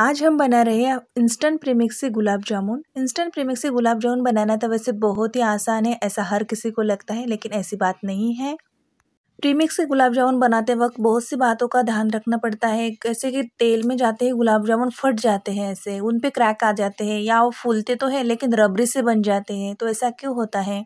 आज हम बना रहे हैं इंस्टेंट प्रीमिक्स से गुलाब जामुन इंस्टेंट प्रीमिक्स से गुलाब जामुन बनाना तो वैसे बहुत ही आसान है ऐसा हर किसी को लगता है लेकिन ऐसी बात नहीं है प्रीमिक्स से गुलाब जामुन बनाते वक्त बहुत सी बातों का ध्यान रखना पड़ता है जैसे कि तेल में जाते ही गुलाब जामुन फट जाते हैं ऐसे उन पर क्रैक आ जाते हैं या वो फूलते तो है लेकिन रबरी से बन जाते हैं तो ऐसा क्यों होता है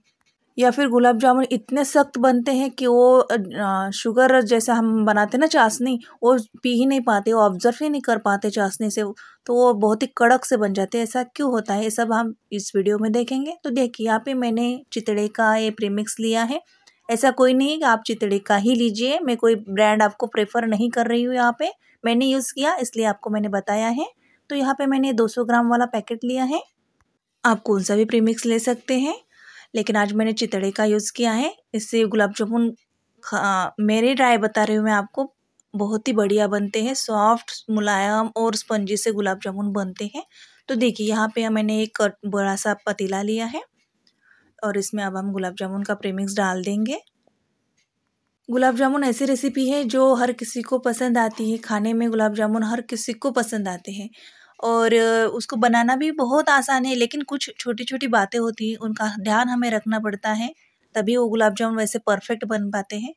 या फिर गुलाब जामुन इतने सख्त बनते हैं कि वो शुगर जैसा हम बनाते ना चाशनी वो पी ही नहीं पाते वो ऑब्जर्व ही नहीं कर पाते चाशनी से तो वो बहुत ही कड़क से बन जाते हैं ऐसा क्यों होता है ये सब हम इस वीडियो में देखेंगे तो देखिए यहाँ पे मैंने चितड़े का ये प्रीमिक्स लिया है ऐसा कोई नहीं कि आप चितड़े का ही लीजिए मैं कोई ब्रांड आपको प्रेफर नहीं कर रही हूँ यहाँ पर मैंने यूज़ किया इसलिए आपको मैंने बताया है तो यहाँ पर मैंने दो ग्राम वाला पैकेट लिया है आप कौन सा भी प्रीमिक्स ले सकते हैं लेकिन आज मैंने चितड़े का यूज़ किया है इससे गुलाब जामुन मेरे राय बता रही हूँ मैं आपको बहुत ही बढ़िया बनते हैं सॉफ्ट मुलायम और स्पंजी से गुलाब जामुन बनते हैं तो देखिए यहाँ पे मैंने एक बड़ा सा पतीला लिया है और इसमें अब हम गुलाब जामुन का प्रेमिक्स डाल देंगे गुलाब जामुन ऐसी रेसिपी है जो हर किसी को पसंद आती है खाने में गुलाब जामुन हर किसी को पसंद आते हैं और उसको बनाना भी बहुत आसान है लेकिन कुछ छोटी छोटी बातें होती हैं उनका ध्यान हमें रखना पड़ता है तभी वो गुलाब जामुन वैसे परफेक्ट बन पाते हैं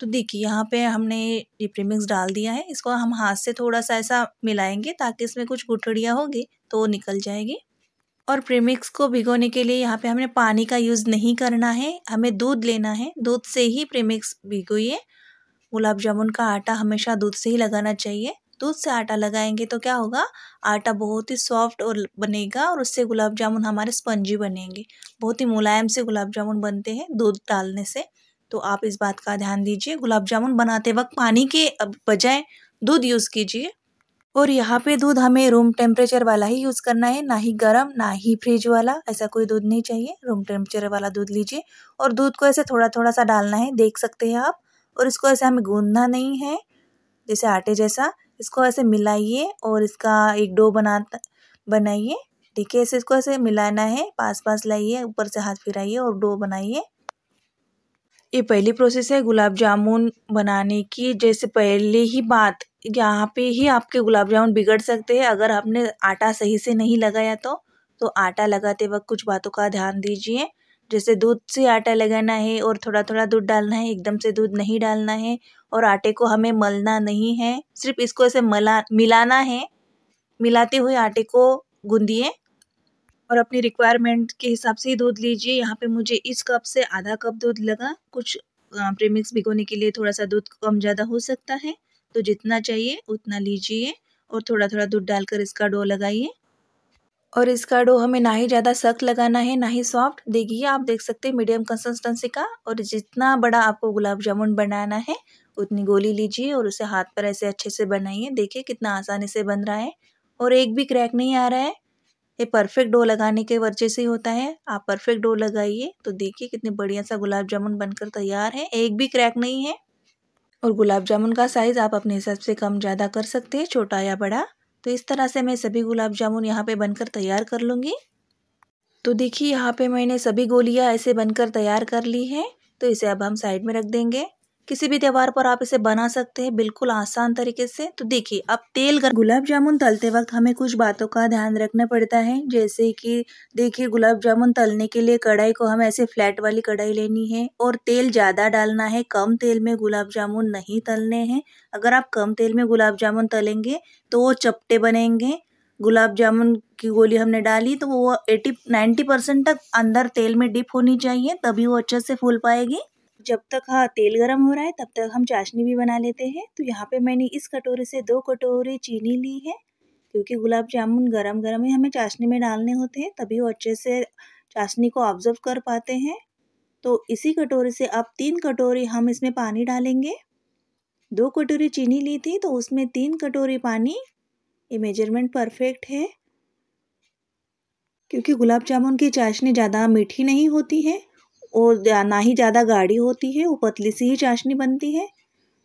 तो देखिए यहाँ पे हमने ये प्रीमिक्स डाल दिया है इसको हम हाथ से थोड़ा सा ऐसा मिलाएंगे ताकि इसमें कुछ गुटड़िया होगी तो वो निकल जाएगी और प्रीमिक्स को भिगोने के लिए यहाँ पे हमने पानी का यूज़ नहीं करना है हमें दूध लेना है दूध से ही प्रीमिक्स भिगोइए गुलाब जामुन का आटा हमेशा दूध से ही लगाना चाहिए दूध से आटा लगाएंगे तो क्या होगा आटा बहुत ही सॉफ्ट और बनेगा और उससे गुलाब जामुन हमारे स्पंजी बनेंगे बहुत ही मुलायम से गुलाब जामुन बनते हैं दूध डालने से तो आप इस बात का ध्यान दीजिए गुलाब जामुन बनाते वक्त पानी के बजाय दूध यूज़ कीजिए और यहाँ पे दूध हमें रूम टेम्परेचर वाला ही यूज़ करना है ना ही गर्म ना ही फ्रिज वाला ऐसा कोई दूध नहीं चाहिए रूम टेम्परेचर वाला दूध लीजिए और दूध को ऐसे थोड़ा थोड़ा सा डालना है देख सकते हैं आप और इसको ऐसे हमें गूंदना नहीं है जैसे आटे जैसा इसको ऐसे मिलाइए और इसका एक डो बना बनाइए ठीक है ऐसे इसको ऐसे मिलाना है पास पास लाइए ऊपर से हाथ फिराइए और डो बनाइए ये पहली प्रोसेस है गुलाब जामुन बनाने की जैसे पहले ही बात यहाँ पे ही आपके गुलाब जामुन बिगड़ सकते हैं अगर आपने आटा सही से नहीं लगाया तो तो आटा लगाते वक्त कुछ बातों का ध्यान दीजिए जैसे दूध से आटा लगाना है और थोड़ा थोड़ा दूध डालना है एकदम से दूध नहीं डालना है और आटे को हमें मलना नहीं है सिर्फ इसको ऐसे मला मिलाना है मिलाते हुए आटे को गूंदिए और अपनी रिक्वायरमेंट के हिसाब से ही दूध लीजिए यहाँ पे मुझे इस कप से आधा कप दूध लगा कुछ प्रेमिक्स भिगोने के लिए थोड़ा सा दूध कम ज़्यादा हो सकता है तो जितना चाहिए उतना लीजिए और थोड़ा थोड़ा दूध डालकर इसका डो लगाइए और इसका डो हमें ना ही ज़्यादा सख्त लगाना है ना ही सॉफ्ट देखिए आप देख सकते हैं मीडियम कंसिस्टेंसी का और जितना बड़ा आपको गुलाब जामुन बनाना है उतनी गोली लीजिए और उसे हाथ पर ऐसे अच्छे से बनाइए देखिए कितना आसानी से बन रहा है और एक भी क्रैक नहीं आ रहा है ये परफेक्ट डो लगाने के वजह से ही होता है आप परफेक्ट डो लगाइए तो देखिए कितने बढ़िया सा गुलाब जामुन बनकर तैयार है एक भी क्रैक नहीं है और गुलाब जामुन का साइज़ आप अपने हिसाब से कम ज़्यादा कर सकते हैं छोटा या बड़ा तो इस तरह से मैं सभी गुलाब जामुन यहाँ पे बनकर तैयार कर लूँगी तो देखिए यहाँ पे मैंने सभी गोलियाँ ऐसे बनकर तैयार कर ली हैं तो इसे अब हम साइड में रख देंगे किसी भी त्यौहार पर आप इसे बना सकते हैं बिल्कुल आसान तरीके से तो देखिए अब तेल गर... गुलाब जामुन तलते वक्त हमें कुछ बातों का ध्यान रखना पड़ता है जैसे कि देखिए गुलाब जामुन तलने के लिए कढ़ाई को हमें ऐसे फ्लैट वाली कढ़ाई लेनी है और तेल ज़्यादा डालना है कम तेल में गुलाब जामुन नहीं तलने हैं अगर आप कम तेल में गुलाब जामुन तलेंगे तो वो चपटे बनेंगे गुलाब जामुन की गोली हमने डाली तो वो एटी नाइन्टी परसेंट तक अंदर तेल में डिप होनी चाहिए तभी वो अच्छे से फूल पाएगी जब तक हाँ तेल गर्म हो रहा है तब तक हम चाशनी भी बना लेते हैं तो यहाँ पे मैंने इस कटोरे से दो कटोरे चीनी ली है क्योंकि गुलाब जामुन गरम गरम ही हमें चाशनी में डालने होते हैं तभी वो अच्छे से चाशनी को ऑब्जर्व कर पाते हैं तो इसी कटोरे से अब तीन कटोरी हम इसमें पानी डालेंगे दो कटोरी चीनी ली थी तो उसमें तीन कटोरी पानी ये मेजरमेंट परफेक्ट है क्योंकि गुलाब जामुन की चाशनी ज़्यादा मीठी नहीं होती है और ना ही ज़्यादा गाढ़ी होती है वो पतली सी ही चाशनी बनती है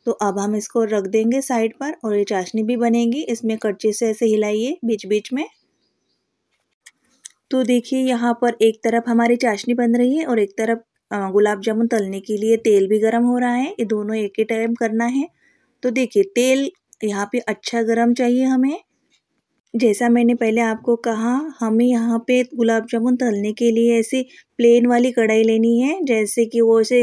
तो अब हम इसको रख देंगे साइड पर और ये चाशनी भी बनेगी इसमें कच्चे से ऐसे हिलाइए बीच बीच में तो देखिए यहाँ पर एक तरफ हमारी चाशनी बन रही है और एक तरफ गुलाब जामुन तलने के लिए तेल भी गर्म हो रहा है ये दोनों एक ही टाइम करना है तो देखिए तेल यहाँ पे अच्छा गर्म चाहिए हमें जैसा मैंने पहले आपको कहा हमें यहाँ पे गुलाब जामुन तलने के लिए ऐसे प्लेन वाली कढ़ाई लेनी है जैसे कि वो ऐसे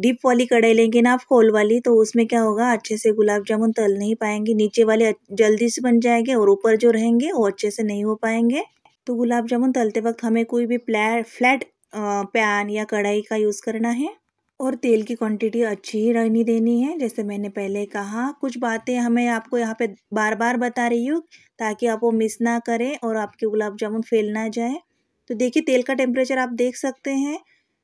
डीप वाली कढ़ाई लेंगे ना आप खोल वाली तो उसमें क्या होगा अच्छे से गुलाब जामुन तल नहीं पाएंगे नीचे वाले जल्दी से बन जाएंगे और ऊपर जो रहेंगे वो अच्छे से नहीं हो पाएंगे तो गुलाब जामुन तलते वक्त हमें कोई भी प्लै फ्लैट पैन या कढ़ाई का यूज़ करना है और तेल की क्वांटिटी अच्छी ही रहनी देनी है जैसे मैंने पहले कहा कुछ बातें हमें आपको यहाँ पे बार बार बता रही हूँ ताकि आप वो मिस ना करें और आपके गुलाब जामुन फैल ना जाए तो देखिए तेल का टेम्परेचर आप देख सकते हैं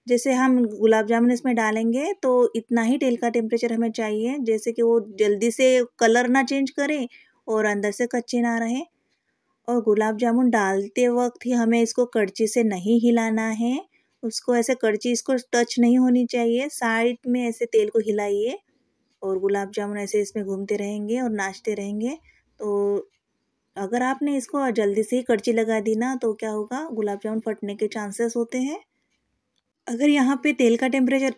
जैसे हम गुलाब जामुन इसमें डालेंगे तो इतना ही तेल का टेम्परेचर हमें चाहिए जैसे कि वो जल्दी से कलर ना चेंज करें और अंदर से कच्चे ना रहें और गुलाब जामुन डालते वक्त ही हमें इसको कड़ची से नहीं हिलाना है उसको ऐसे करची इसको टच नहीं होनी चाहिए साइड में ऐसे तेल को हिलाइए और गुलाब जामुन ऐसे इसमें घूमते रहेंगे और नाचते रहेंगे तो अगर आपने इसको जल्दी से ही करची लगा दी ना तो क्या होगा गुलाब जामुन फटने के चांसेस होते हैं अगर यहाँ पे तेल का टेम्परेचर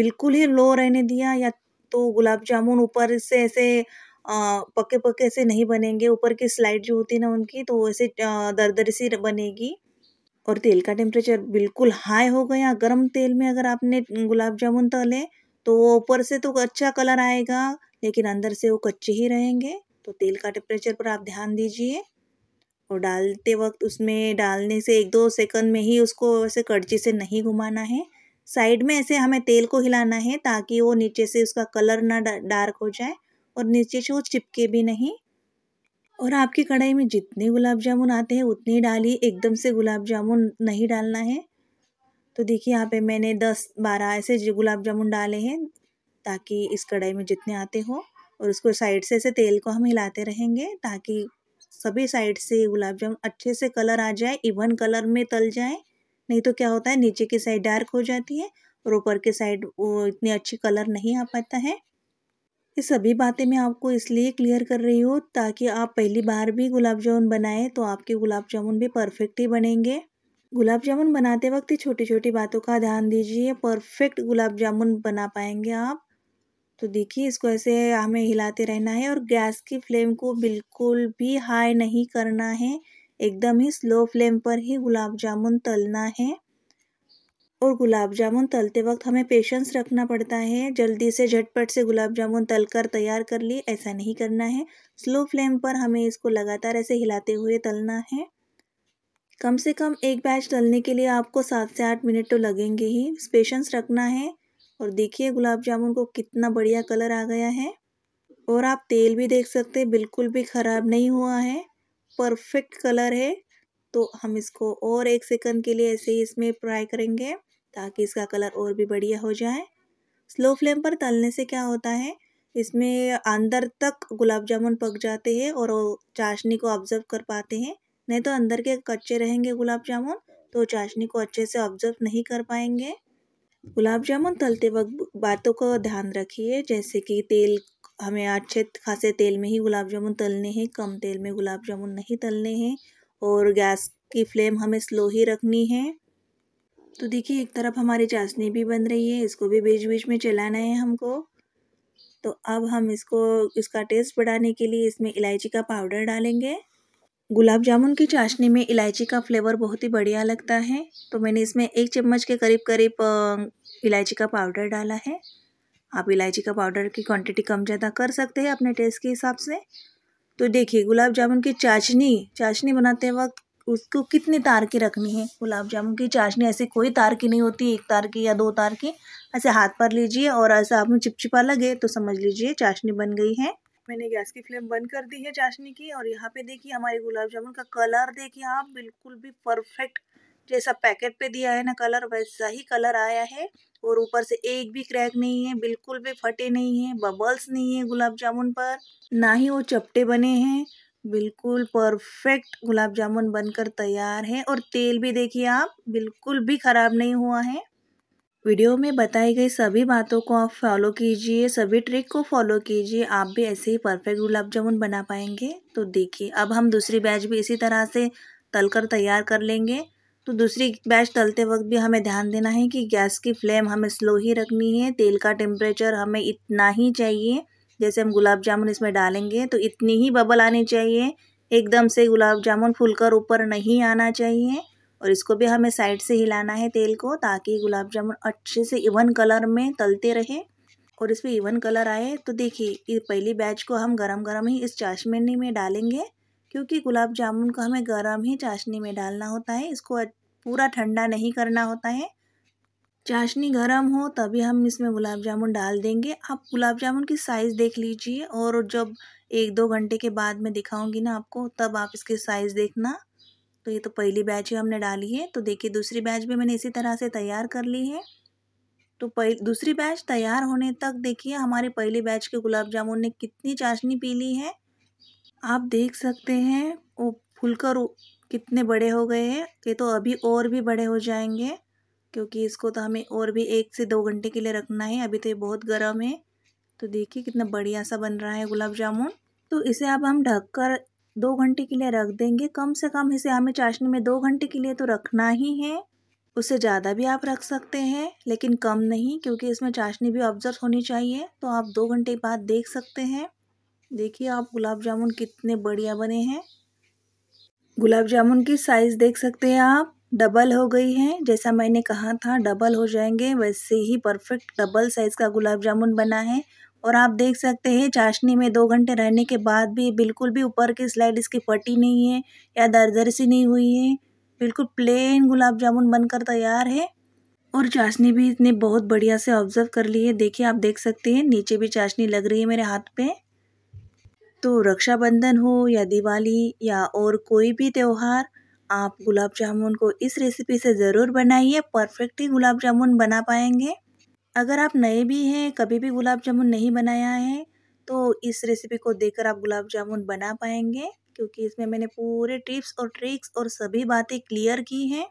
बिल्कुल ही लो रहने दिया या तो गुलाब जामुन ऊपर से ऐसे पके पके से नहीं बनेंगे ऊपर की स्लाइड जो होती है ना उनकी तो ऐसे दरदर सी बनेगी और तेल का टेम्परेचर बिल्कुल हाई हो गया गर्म तेल में अगर आपने गुलाब जामुन तले तो ऊपर से तो अच्छा कलर आएगा लेकिन अंदर से वो कच्चे ही रहेंगे तो तेल का टेम्परेचर पर आप ध्यान दीजिए और डालते वक्त उसमें डालने से एक दो सेकंड में ही उसको ऐसे कड़ची से नहीं घुमाना है साइड में ऐसे हमें तेल को हिलाना है ताकि वो नीचे से उसका कलर ना डार्क हो जाए और नीचे से वो चिपके भी नहीं और आपकी कढ़ाई में जितने गुलाब जामुन आते हैं उतने ही डालिए एकदम से गुलाब जामुन नहीं डालना है तो देखिए यहाँ पे मैंने दस बारह ऐसे गुलाब जामुन डाले हैं ताकि इस कढ़ाई में जितने आते हो और उसको साइड से ऐसे तेल को हम हिलाते रहेंगे ताकि सभी साइड से गुलाब जामुन अच्छे से कलर आ जाए इवन कलर में तल जाए नहीं तो क्या होता है नीचे की साइड डार्क हो जाती है और ऊपर की साइड वो इतनी अच्छी कलर नहीं आ पाता है ये सभी बातें मैं आपको इसलिए क्लियर कर रही हूँ ताकि आप पहली बार भी गुलाब जामुन बनाएं तो आपके गुलाब जामुन भी परफेक्ट ही बनेंगे गुलाब जामुन बनाते वक्त ही छोटी छोटी बातों का ध्यान दीजिए परफेक्ट गुलाब जामुन बना पाएंगे आप तो देखिए इसको ऐसे हमें हिलाते रहना है और गैस की फ्लेम को बिल्कुल भी हाई नहीं करना है एकदम ही स्लो फ्लेम पर ही गुलाब जामुन तलना है और गुलाब जामुन तलते वक्त हमें पेशेंस रखना पड़ता है जल्दी से झटपट से गुलाब जामुन तल कर तैयार कर लिए ऐसा नहीं करना है स्लो फ्लेम पर हमें इसको लगातार ऐसे हिलाते हुए तलना है कम से कम एक बैच तलने के लिए आपको सात से आठ मिनट तो लगेंगे ही पेशेंस रखना है और देखिए गुलाब जामुन को कितना बढ़िया कलर आ गया है और आप तेल भी देख सकते हैं बिल्कुल भी ख़राब नहीं हुआ है परफेक्ट कलर है तो हम इसको और एक सेकंड के लिए ऐसे ही इसमें फ्राई करेंगे ताकि इसका कलर और भी बढ़िया हो जाए स्लो फ्लेम पर तलने से क्या होता है इसमें अंदर तक गुलाब जामुन पक जाते हैं और चाशनी को ऑब्जर्व कर पाते हैं नहीं तो अंदर के कच्चे रहेंगे गुलाब जामुन तो चाशनी को अच्छे से ऑब्जर्व नहीं कर पाएंगे गुलाब जामुन तलते वक्त बातों का ध्यान रखिए जैसे कि तेल हमें अच्छे खासे तेल में ही गुलाब जामुन तलने हैं कम तेल में गुलाब जामुन नहीं तलने हैं और गैस की फ्लेम हमें स्लो ही रखनी है तो देखिए एक तरफ हमारी चाशनी भी बन रही है इसको भी बीच बीच में चलाना है हमको तो अब हम इसको इसका टेस्ट बढ़ाने के लिए इसमें इलायची का पाउडर डालेंगे गुलाब जामुन की चाशनी में इलायची का फ्लेवर बहुत ही बढ़िया लगता है तो मैंने इसमें एक चम्मच के करीब करीब इलायची का पाउडर डाला है आप इलायची का पाउडर की क्वांटिटी कम ज़्यादा कर सकते हैं अपने टेस्ट के हिसाब से तो देखिए गुलाब जामुन की चाशनी चाशनी बनाते वक्त उसको कितनी तार की रखनी है गुलाब जामुन की चाशनी ऐसी कोई तार की नहीं होती एक तार की या दो तार की ऐसे हाथ पर लीजिए और ऐसा आप चिपचिपा लगे तो समझ लीजिए चाशनी बन गई है मैंने गैस की फ्लेम बंद कर दी है चाशनी की और यहाँ पे देखिए हमारे गुलाब जामुन का कलर देखिए आप बिल्कुल भी परफेक्ट जैसा पैकेट पे दिया है ना कलर वैसा ही कलर आया है और ऊपर से एक भी क्रैक नहीं है बिल्कुल भी फटे नहीं है बबल्स नहीं है गुलाब जामुन पर ना ही वो चपटे बने हैं बिल्कुल परफेक्ट गुलाब जामुन बनकर तैयार है और तेल भी देखिए आप बिल्कुल भी ख़राब नहीं हुआ है वीडियो में बताई गई सभी बातों को आप फॉलो कीजिए सभी ट्रिक को फॉलो कीजिए आप भी ऐसे ही परफेक्ट गुलाब जामुन बना पाएंगे तो देखिए अब हम दूसरी बैच भी इसी तरह से तलकर तैयार कर लेंगे तो दूसरी बैच तलते वक्त भी हमें ध्यान देना है कि गैस की फ्लेम हमें स्लो ही रखनी है तेल का टेम्परेचर हमें इतना ही चाहिए जैसे हम गुलाब जामुन इसमें डालेंगे तो इतनी ही बबल आनी चाहिए एकदम से गुलाब जामुन फूलकर ऊपर नहीं आना चाहिए और इसको भी हमें साइड से हिलाना है तेल को ताकि गुलाब जामुन अच्छे से इवन कलर में तलते रहे और इसमें इवन कलर आए तो देखिए पहली बैच को हम गरम गरम ही इस चाशमेनी में डालेंगे क्योंकि गुलाब जामुन को हमें गर्म ही चाशनी में डालना होता है इसको पूरा ठंडा नहीं करना होता है चाशनी गर्म हो तभी हम इसमें गुलाब जामुन डाल देंगे आप गुलाब जामुन की साइज़ देख लीजिए और जब एक दो घंटे के बाद मैं दिखाऊंगी ना आपको तब आप इसकी साइज़ देखना तो ये तो पहली बैच ही हमने डाली है तो देखिए दूसरी बैच भी मैंने इसी तरह से तैयार कर ली है तो दूसरी बैच तैयार होने तक देखिए हमारे पहले बैच के गुलाब जामुन ने कितनी चाशनी पी ली है आप देख सकते हैं वो फुलकर कितने बड़े हो गए हैं ये तो अभी और भी बड़े हो जाएंगे क्योंकि इसको तो हमें और भी एक से दो घंटे के लिए रखना है अभी तो ये बहुत गर्म है तो देखिए कितना बढ़िया सा बन रहा है गुलाब जामुन तो इसे अब हम ढककर दो घंटे के लिए रख देंगे कम से कम इसे हमें चाशनी में दो घंटे के लिए तो रखना ही है उससे ज़्यादा भी आप रख सकते हैं लेकिन कम नहीं क्योंकि इसमें चाशनी भी ऑब्जर्व होनी चाहिए तो आप दो घंटे बाद देख सकते हैं देखिए आप गुलाब जामुन कितने बढ़िया बने हैं गुलाब जामुन की साइज़ देख सकते हैं आप डबल हो गई है जैसा मैंने कहा था डबल हो जाएंगे वैसे ही परफेक्ट डबल साइज़ का गुलाब जामुन बना है और आप देख सकते हैं चाशनी में दो घंटे रहने के बाद भी बिल्कुल भी ऊपर की स्लाइड इसकी फटी नहीं है या दरदर सी नहीं हुई है बिल्कुल प्लेन गुलाब जामुन बनकर तैयार है और चाशनी भी इतने बहुत बढ़िया से ऑब्जर्व कर ली है देखिए आप देख सकते हैं नीचे भी चाशनी लग रही है मेरे हाथ पे तो रक्षाबंधन हो या दिवाली या और कोई भी त्यौहार आप गुलाब जामुन को इस रेसिपी से ज़रूर बनाइए परफेक्ट ही गुलाब जामुन बना पाएंगे अगर आप नए भी हैं कभी भी गुलाब जामुन नहीं बनाया है तो इस रेसिपी को देखकर आप गुलाब जामुन बना पाएंगे क्योंकि इसमें मैंने पूरे टिप्स और ट्रिक्स और सभी बातें क्लियर की हैं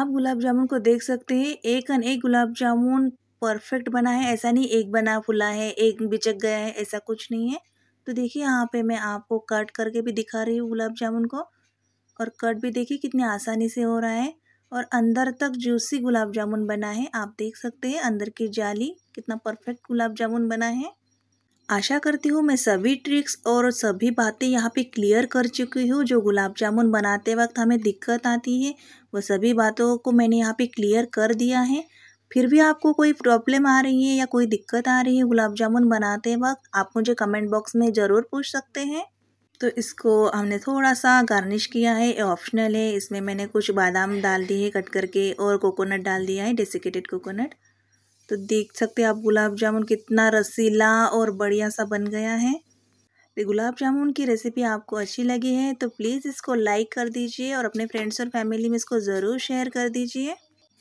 आप गुलाब जामुन को देख सकते हैं एक अन एक गुलाब जामुन परफेक्ट बना है ऐसा नहीं एक बना फुला है एक बिचक गया है ऐसा कुछ नहीं है तो देखिए यहाँ पे मैं आपको कट करके भी दिखा रही हूँ गुलाब जामुन को और कट भी देखिए कितने आसानी से हो रहा है और अंदर तक जूसी गुलाब जामुन बना है आप देख सकते हैं अंदर की जाली कितना परफेक्ट गुलाब जामुन बना है आशा करती हूँ मैं सभी ट्रिक्स और सभी बातें यहाँ पे क्लियर कर चुकी हूँ जो गुलाब जामुन बनाते वक्त हमें दिक्कत आती है वो सभी बातों को मैंने यहाँ पे क्लियर कर दिया है फिर भी आपको कोई प्रॉब्लम आ रही है या कोई दिक्कत आ रही है गुलाब जामुन बनाते वक्त आप मुझे कमेंट बॉक्स में ज़रूर पूछ सकते हैं तो इसको हमने थोड़ा सा गार्निश किया है ये ऑप्शनल है इसमें मैंने कुछ बादाम डाल दिए है कट करके और कोकोनट डाल दिया है डेसिकेटेड कोकोनट तो देख सकते हैं आप गुलाब जामुन कितना रसीला और बढ़िया सा बन गया है तो गुलाब जामुन की रेसिपी आपको अच्छी लगी है तो प्लीज़ इसको लाइक कर दीजिए और अपने फ्रेंड्स और फैमिली में इसको ज़रूर शेयर कर दीजिए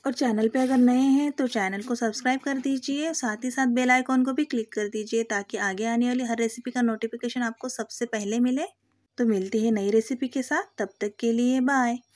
और चैनल पे अगर नए हैं तो चैनल को सब्सक्राइब कर दीजिए साथ ही साथ बेल आइकॉन को भी क्लिक कर दीजिए ताकि आगे आने वाली हर रेसिपी का नोटिफिकेशन आपको सबसे पहले मिले तो मिलती है नई रेसिपी के साथ तब तक के लिए बाय